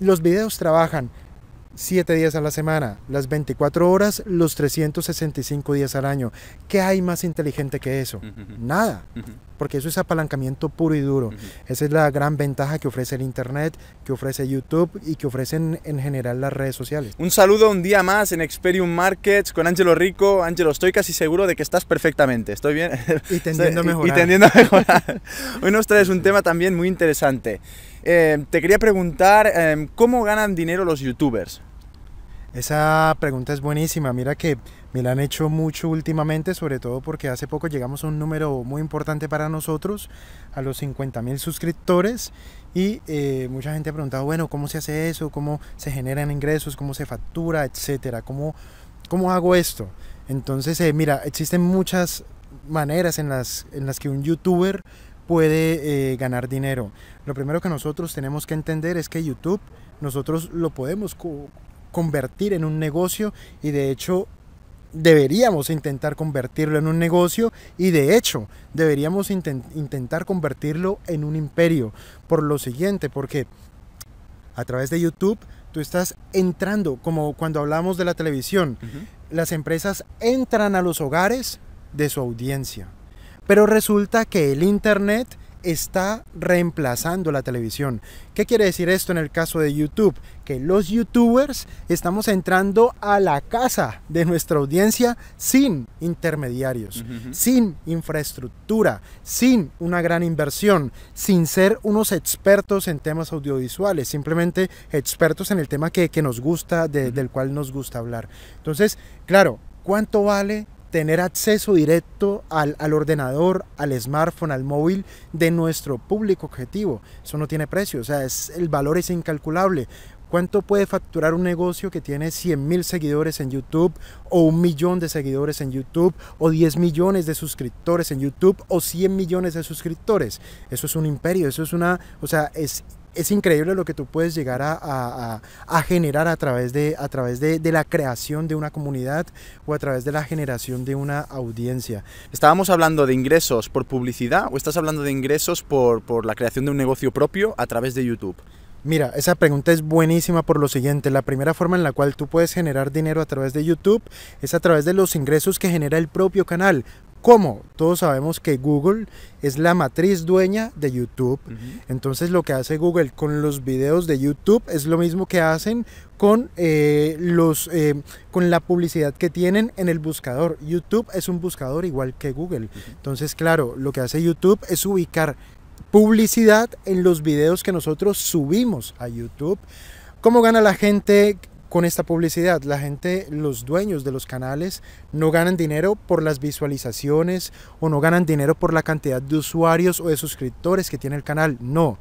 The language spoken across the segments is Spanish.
Los videos trabajan 7 días a la semana, las 24 horas, los 365 días al año. ¿Qué hay más inteligente que eso? Nada, porque eso es apalancamiento puro y duro. Esa es la gran ventaja que ofrece el Internet, que ofrece YouTube y que ofrecen en general las redes sociales. Un saludo un día más en Experium Markets con Ángelo Rico. Ángelo, estoy casi seguro de que estás perfectamente. ¿Estoy bien? Y tendiendo Hoy nos traes un tema también muy interesante. Em, te quería preguntar, em, ¿cómo ganan dinero los youtubers? Esa pregunta es buenísima. Mira que me la han hecho mucho últimamente, sobre todo porque hace poco llegamos a un número muy importante para nosotros, a los 50.000 suscriptores. Y eh, mucha gente ha preguntado, bueno, ¿cómo se hace eso? ¿Cómo se generan ingresos? ¿Cómo se factura? Etcétera. ¿Cómo, cómo hago esto? Entonces, eh, mira, existen muchas maneras en las, en las que un youtuber puede eh, ganar dinero. Lo primero que nosotros tenemos que entender es que YouTube nosotros lo podemos convertir en un negocio y de hecho deberíamos intentar convertirlo en un negocio y de hecho deberíamos intentar convertirlo en un imperio. Por lo siguiente, porque a través de YouTube tú estás entrando, como cuando hablamos de la televisión, las empresas entran a los hogares de su audiencia. Pero resulta que el Internet está reemplazando la televisión. ¿Qué quiere decir esto en el caso de YouTube? Que los youtubers estamos entrando a la casa de nuestra audiencia sin intermediarios, sin infraestructura, sin una gran inversión, sin ser unos expertos en temas audiovisuales, simplemente expertos en el tema que, nos gusta, del cual nos gusta hablar. Entonces, claro, ¿cuánto vale tener acceso directo al, al, ordenador, al smartphone, al móvil de nuestro público objetivo. Eso no tiene precio, o sea, es, el valor es incalculable. ¿Cuánto puede facturar un negocio que tiene 100 mil seguidores en YouTube o un millón de seguidores en YouTube o 10 millones de suscriptores en YouTube o 100 millones de suscriptores? Eso es un imperio, eso es una, o sea, es es increíble lo que tú puedes llegar a, generar a través, de, a través de, de, la creación de una comunidad o a través de la generación de una audiencia. ¿Estábamos hablando de ingresos por publicidad o estás hablando de ingresos por, por la creación de un negocio propio a través de YouTube? Mira, esa pregunta es buenísima por lo siguiente. La primera forma en la cual tú puedes generar dinero a través de YouTube es a través de los ingresos que genera el propio canal. ¿Cómo? Todos sabemos que Google es la matriz dueña de YouTube. Entonces lo que hace Google con los videos de YouTube es lo mismo que hacen con, eh, los, eh, con la publicidad que tienen en el buscador. YouTube es un buscador igual que Google. Entonces, claro, lo que hace YouTube es ubicar publicidad en los videos que nosotros subimos a YouTube. ¿Cómo gana la gente con esta publicidad. La gente, los dueños de los canales, no ganan dinero por las visualizaciones o no ganan dinero por la cantidad de usuarios o de suscriptores que tiene el canal. No,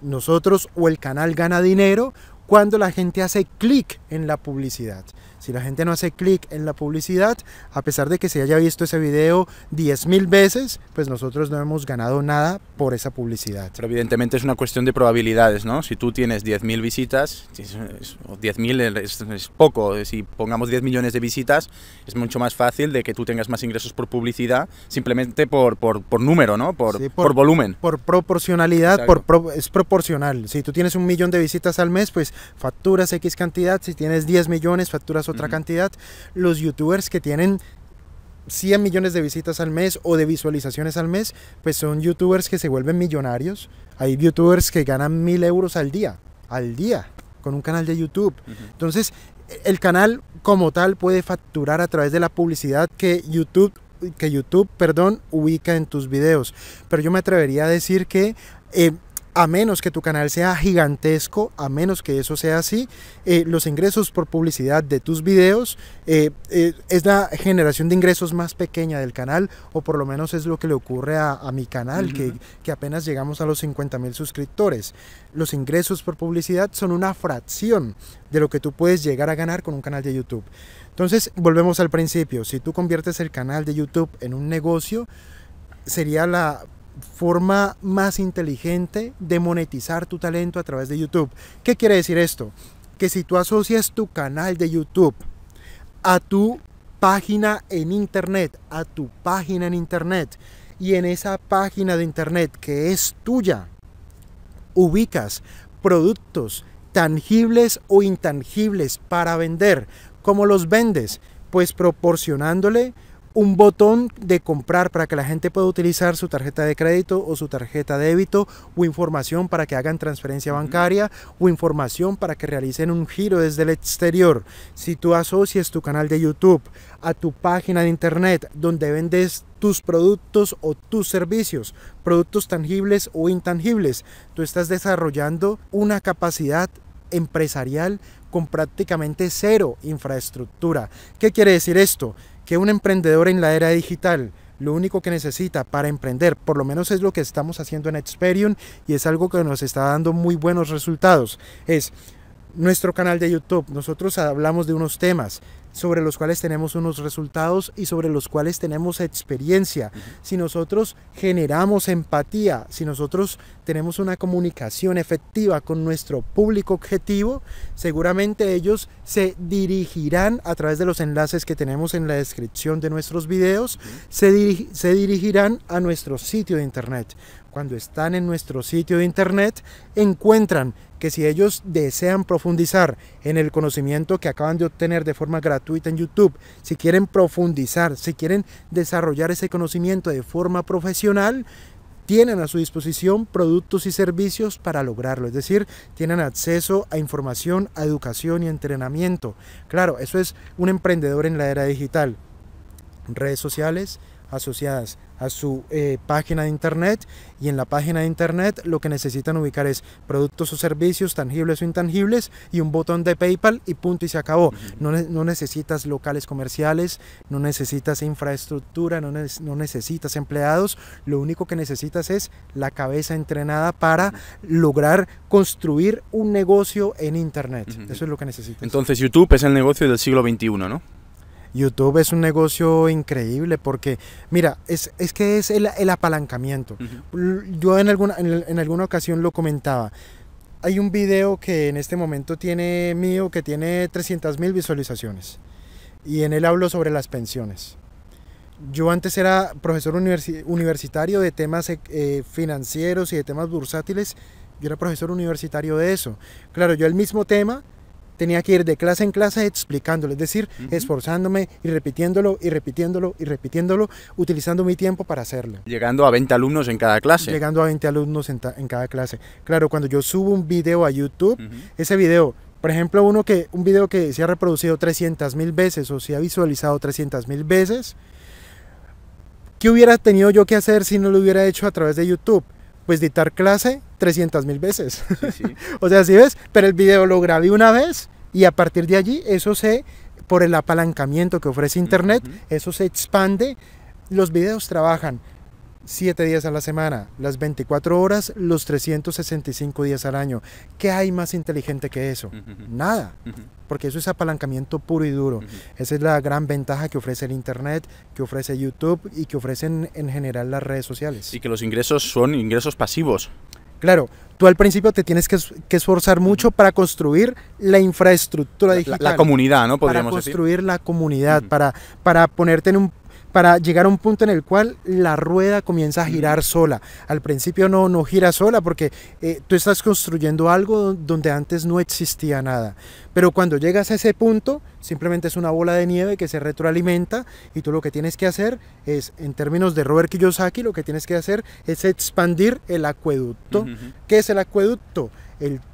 nosotros o el canal gana dinero cuando la gente hace clic en la publicidad. Si la gente no hace clic en la publicidad, a pesar de que se haya visto ese video 10.000 veces, pues nosotros no hemos ganado nada por esa publicidad. Pero evidentemente es una cuestión de probabilidades, ¿no? Si tú tienes 10.000 visitas, 10.000 es, es, poco, eh, si pongamos 10 millones de visitas, es mucho más fácil de que tú tengas más ingresos por publicidad, simplemente por, por, número, ¿no? Por, por, volumen. Por proporcionalidad, por es proporcional. Si tú tienes un millón de visitas al mes, pues facturas X cantidad, si tienes 10 millones, facturas otra cantidad, los youtubers que tienen 100 millones de visitas al mes o de visualizaciones al mes, pues son youtubers que se vuelven millonarios. Hay youtubers que ganan mil euros al día, al día, con un canal de YouTube. Entonces, el canal como tal puede facturar a través de la publicidad que YouTube que YouTube, perdón, ubica en tus videos. Pero yo me atrevería a decir que eh, a menos que tu canal sea gigantesco, a menos que eso sea así, eh, los ingresos por publicidad de tus videos eh, eh, es la generación de ingresos más pequeña del canal, o por lo menos es lo que le ocurre a, mi canal, que, que, apenas llegamos a los 50 mil suscriptores. Los ingresos por publicidad son una fracción de lo que tú puedes llegar a ganar con un canal de YouTube. Entonces, volvemos al principio, si tú conviertes el canal de YouTube en un negocio, sería la forma más inteligente de monetizar tu talento a través de YouTube. ¿Qué quiere decir esto? Que si tú asocias tu canal de YouTube a tu página en internet, a tu página en internet, y en esa página de internet que es tuya, ubicas productos tangibles o intangibles para vender. ¿Cómo los vendes? Pues proporcionándole un botón de comprar para que la gente pueda utilizar su tarjeta de crédito o su tarjeta de débito o información para que hagan transferencia bancaria o información para que realicen un giro desde el exterior. Si tú asocias tu canal de YouTube a tu página de internet donde vendes tus productos o tus servicios, productos tangibles o intangibles, tú estás desarrollando una capacidad empresarial con prácticamente cero infraestructura. ¿Qué quiere decir esto? que un emprendedor en la era digital lo único que necesita para emprender, por lo menos es lo que estamos haciendo en Experion y es algo que nos está dando muy buenos resultados, es nuestro canal de YouTube. Nosotros hablamos de unos temas, sobre los cuales tenemos unos resultados y sobre los cuales tenemos experiencia. Si nosotros generamos empatía, si nosotros tenemos una comunicación efectiva con nuestro público objetivo, seguramente ellos se dirigirán a través de los enlaces que tenemos en la descripción de nuestros videos, se dirigirán a nuestro sitio de internet cuando están en nuestro sitio de internet, encuentran que si ellos desean profundizar en el conocimiento que acaban de obtener de forma gratuita, Twitter en YouTube, si quieren profundizar, si quieren desarrollar ese conocimiento de forma profesional, tienen a su disposición productos y servicios para lograrlo, es decir, tienen acceso a información, a educación y entrenamiento. Claro, eso es un emprendedor en la era digital. Redes sociales, asociadas a su eh, página de internet y en la página de internet lo que necesitan ubicar es productos o servicios tangibles o intangibles y un botón de PayPal y punto y se acabó. No, no necesitas locales comerciales, no necesitas infraestructura, no, no, necesitas empleados, lo único que necesitas es la cabeza entrenada para lograr construir un negocio en internet. Eso es lo que necesitas. Entonces YouTube es el negocio del siglo XXI, ¿no? YouTube es un negocio increíble porque, mira, es, es que es el, apalancamiento. Yo en alguna, en, alguna ocasión lo comentaba hay un video que en este momento tiene mío que tiene 300.000 visualizaciones y en él hablo sobre las pensiones. Yo antes era profesor universitario de temas eh, eh, financieros y de temas bursátiles, yo era profesor universitario de eso. Claro, yo el mismo tema tenía que ir de clase en clase explicándolo, es decir, esforzándome y repitiéndolo y repitiéndolo y repitiéndolo, utilizando mi tiempo para hacerlo. Llegando a 20 alumnos en cada clase. Llegando a 20 alumnos en, cada clase. Claro, cuando yo subo un video a YouTube, ese video por ejemplo, uno que, un video que se ha reproducido 300 mil veces o se ha visualizado 300 mil veces, ¿qué hubiera tenido yo que hacer si no lo hubiera hecho a través de YouTube? pues dictar clase 300 mil veces. o sea, si ves, pero el video lo grabé una vez y a partir de allí eso se, por el apalancamiento que ofrece Internet, eso se expande. Los videos trabajan siete días a la semana, las 24 horas, los 365 días al año. ¿Qué hay más inteligente que eso? Nada, porque eso es apalancamiento puro y duro. Esa es la gran ventaja que ofrece el Internet, que ofrece YouTube y que ofrecen en general las redes sociales. Y que los ingresos son ingresos pasivos. Claro, tú al principio te tienes que, esforzar mucho para construir la infraestructura digital. La, comunidad, ¿no? Podríamos para construir la comunidad, para, para ponerte en un para llegar a un punto en el cual la rueda comienza a girar sola. Al principio no, no gira sola porque eh, tú estás construyendo algo donde antes no existía nada. Pero cuando llegas a ese punto, simplemente es una bola de nieve que se retroalimenta y tú lo que tienes que hacer es, en términos de Robert Kiyosaki, lo que tienes que hacer es expandir el acueducto. que ¿Qué es el acueducto?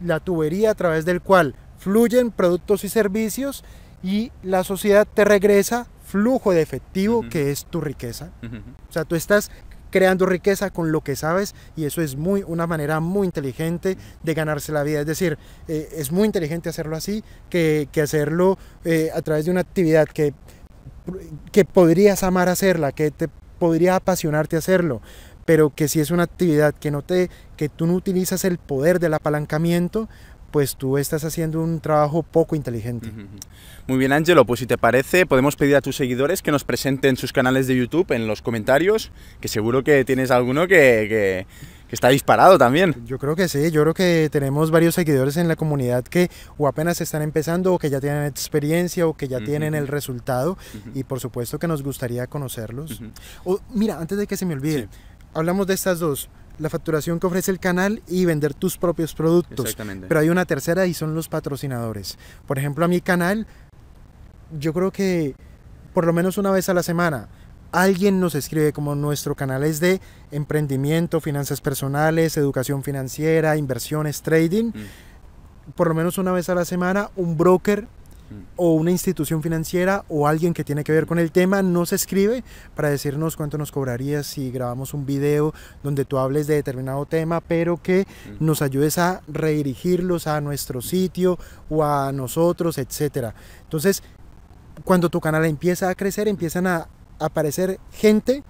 la tubería a través del cual fluyen productos y servicios y la sociedad te regresa flujo de efectivo que es tu riqueza. O sea, tú estás creando riqueza con lo que sabes y eso es muy una manera muy inteligente de ganarse la vida. Es decir, eh, es muy inteligente hacerlo así que, que hacerlo eh, a través de una actividad que, que podrías amar hacerla, que te podría apasionarte hacerlo, pero que si es una actividad que no te que tú no utilizas el poder del apalancamiento, pues tú estás haciendo un trabajo poco inteligente. Muy bien, Ángelo, pues si te parece, podemos pedir a tus seguidores que nos presenten sus canales de YouTube en los comentarios, que seguro que tienes alguno que, está disparado también. Yo creo que sí, yo creo que tenemos varios seguidores en la comunidad que o apenas están empezando o que ya tienen experiencia o que ya tienen el resultado y por supuesto que nos gustaría conocerlos. O mira, antes de que se me olvide, hablamos de estas dos la facturación que ofrece el canal y vender tus propios productos. Pero hay una tercera y son los patrocinadores. Por ejemplo, a mi canal, yo creo que por lo menos una vez a la semana alguien nos escribe como nuestro canal es de emprendimiento, finanzas personales, educación financiera, inversiones, trading. Mm. Por lo menos una vez a la semana un broker o una institución financiera o alguien que tiene que ver con el tema nos escribe para decirnos cuánto nos cobraría si grabamos un video donde tú hables de determinado tema, pero que nos ayudes a redirigirlos a nuestro sitio o a nosotros, etcétera. Entonces, cuando tu canal empieza a crecer, empiezan a aparecer gente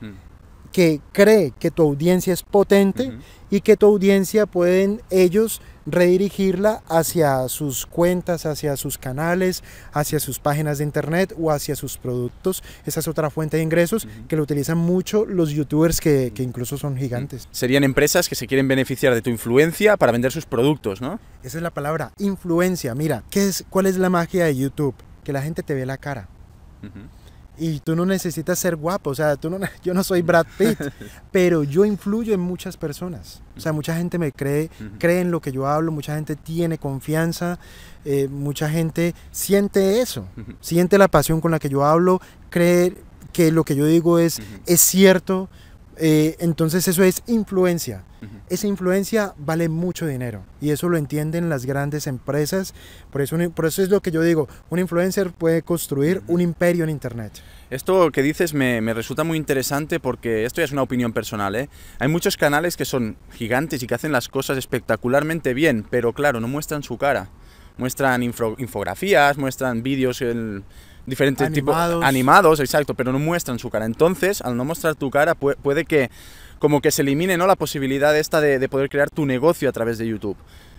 que cree que tu audiencia es potente y que tu audiencia pueden ellos redirigirla hacia sus cuentas, hacia sus canales, hacia sus páginas de internet o hacia sus productos. Esa es otra fuente de ingresos que lo utilizan mucho los youtubers que, incluso son gigantes. Serían empresas que se quieren beneficiar de tu influencia para vender sus productos, ¿no? Esa es la palabra, influencia. Mira, ¿qué es, ¿cuál es la magia de YouTube? Que la gente te ve la cara y tú no necesitas ser guapo, o sea, tú no, yo no soy Brad Pitt, pero yo influyo en muchas personas. O sea, mucha gente me cree, cree en lo que yo hablo, mucha gente tiene confianza, eh, mucha gente siente eso, siente la pasión con la que yo hablo, cree que lo que yo digo es, es cierto. Eh, entonces eso es influencia. Esa influencia vale mucho dinero y eso lo entienden las grandes empresas. Por eso, por eso es lo que yo digo, un influencer puede construir un imperio en Internet. Esto que dices me, me, resulta muy interesante porque esto ya es una opinión personal. ¿eh? Hay muchos canales que son gigantes y que hacen las cosas espectacularmente bien, pero claro, no muestran su cara. Muestran infografías, muestran vídeos... en diferentes tipos animados, exacto, pero no muestran su cara. Entonces, al no mostrar tu cara, puede, puede que como que se elimine ¿no? la posibilidad esta de, poder crear tu negocio a través de YouTube.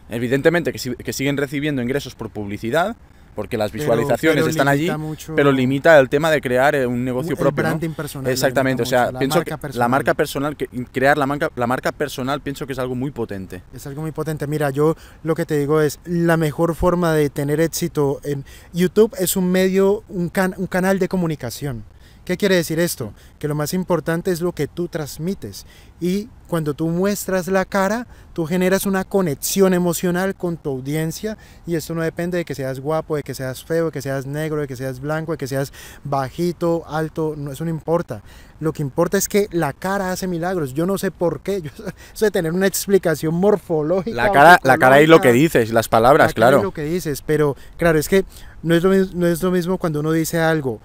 Evidentemente que, que siguen recibiendo ingresos por publicidad, porque las visualizaciones están allí, pero limita el tema de crear eh, un negocio propio. Branding personal. Exactamente, o sea, pienso que la marca personal, crear la marca, la marca personal pienso que es algo muy potente. Es algo muy potente. Mira, yo lo que te digo es, la mejor forma de tener éxito en YouTube es un medio, un, un canal de comunicación. ¿Qué quiere decir esto? Que lo más importante es lo que tú transmites. Y cuando tú muestras la cara, tú generas una conexión emocional con tu audiencia. Y esto no depende de que seas guapo, de que seas feo, de que seas negro, de que seas blanco, de que seas bajito, alto. No, eso no importa. Lo que importa es que la cara hace milagros. Yo no sé por qué. Yo, eso tener una explicación morfológica. La cara, la cara y lo que dices, las palabras, claro. Y lo que dices. Pero claro, es que no es no es lo mismo cuando uno dice algo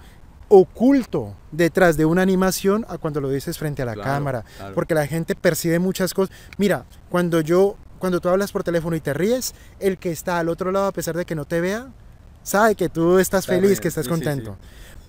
oculto detrás de una animación a cuando lo dices frente a la cámara, porque la gente percibe muchas cosas. Mira, cuando yo, cuando tú hablas por teléfono y te ríes, el que está al otro lado, a pesar de que no te vea, sabe que tú estás feliz, que estás contento.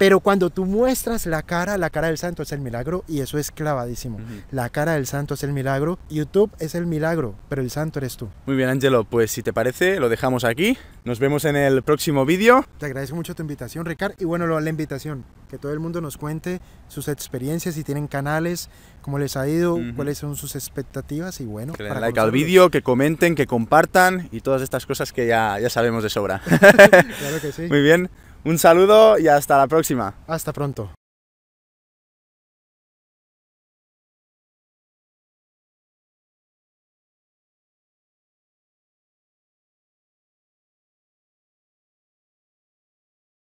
Pero cuando tú muestras la cara, la cara del santo es el milagro y eso es clavadísimo. La cara del santo es el milagro, YouTube es el milagro, pero el santo eres tú. Muy bien, Angelo, pues si te parece, lo dejamos aquí. Nos vemos en el próximo vídeo. Te agradezco mucho tu invitación, Ricard. Y bueno, la invitación, que todo el mundo nos cuente sus experiencias, si tienen canales, cómo les ha ido, cuáles son sus expectativas y bueno. Que para like al vídeo, que comenten, que compartan y todas estas cosas que ya, ya sabemos de sobra. claro que sí. Muy bien. Un saludo y hasta la próxima. Hasta pronto.